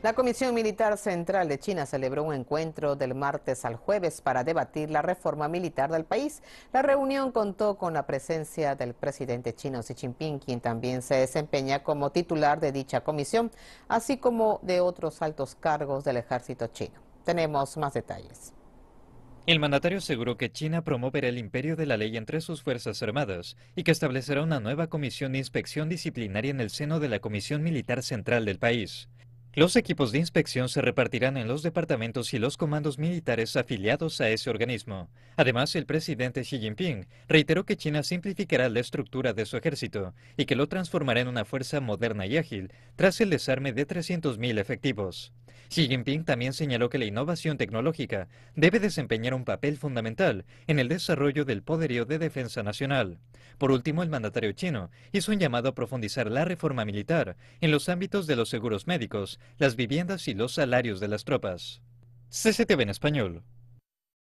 La Comisión Militar Central de China celebró un encuentro del martes al jueves para debatir la reforma militar del país. La reunión contó con la presencia del presidente chino Xi Jinping, quien también se desempeña como titular de dicha comisión, así como de otros altos cargos del ejército chino. Tenemos más detalles. El mandatario aseguró que China promoverá el imperio de la ley entre sus Fuerzas Armadas y que establecerá una nueva comisión de inspección disciplinaria en el seno de la Comisión Militar Central del país. Los equipos de inspección se repartirán en los departamentos y los comandos militares afiliados a ese organismo. Además, el presidente Xi Jinping reiteró que China simplificará la estructura de su ejército y que lo transformará en una fuerza moderna y ágil tras el desarme de 300.000 efectivos. Xi Jinping también señaló que la innovación tecnológica debe desempeñar un papel fundamental en el desarrollo del poderío de defensa nacional. Por último, el mandatario chino hizo un llamado a profundizar la reforma militar en los ámbitos de los seguros médicos, las viviendas y los salarios de las tropas. CCTV en español.